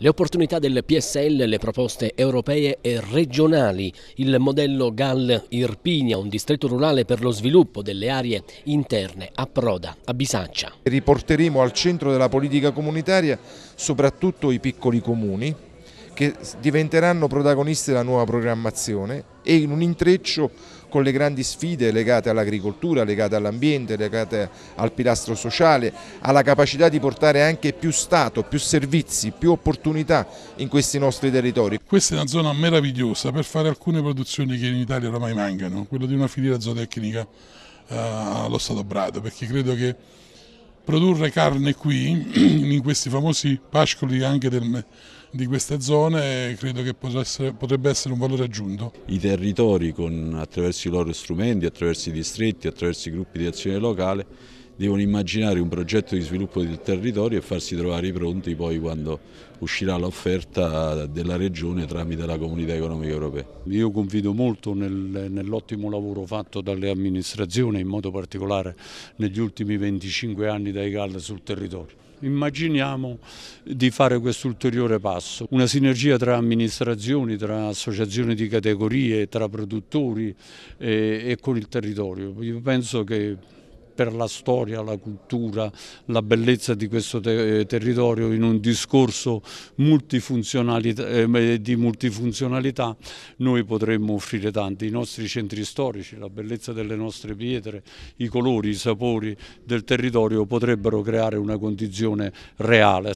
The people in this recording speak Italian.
Le opportunità del PSL, le proposte europee e regionali, il modello Gall-Irpinia, un distretto rurale per lo sviluppo delle aree interne a Proda, a Bisaccia. Riporteremo al centro della politica comunitaria soprattutto i piccoli comuni che diventeranno protagonisti della nuova programmazione e in un intreccio con le grandi sfide legate all'agricoltura, legate all'ambiente, legate al pilastro sociale, alla capacità di portare anche più Stato, più servizi, più opportunità in questi nostri territori. Questa è una zona meravigliosa per fare alcune produzioni che in Italia ormai mancano, quello di una filiera zootecnica eh, allo Stato Brado, perché credo che produrre carne qui, in questi famosi pascoli anche del, di queste zone, credo che essere, potrebbe essere un valore aggiunto. I territori con, attraverso i loro strumenti, attraverso i distretti, attraverso i gruppi di azione locale devono immaginare un progetto di sviluppo del territorio e farsi trovare pronti poi quando uscirà l'offerta della Regione tramite la Comunità Economica Europea. Io confido molto nel, nell'ottimo lavoro fatto dalle amministrazioni, in modo particolare negli ultimi 25 anni dai GAL sul territorio. Immaginiamo di fare questo ulteriore passo, una sinergia tra amministrazioni, tra associazioni di categorie, tra produttori e, eh, e con il territorio. Io penso che per la storia, la cultura, la bellezza di questo te eh, territorio in un discorso multifunzionalità, eh, eh, di multifunzionalità noi potremmo offrire tanti, i nostri centri storici, la bellezza delle nostre pietre, i colori, i sapori del territorio potrebbero creare una condizione reale.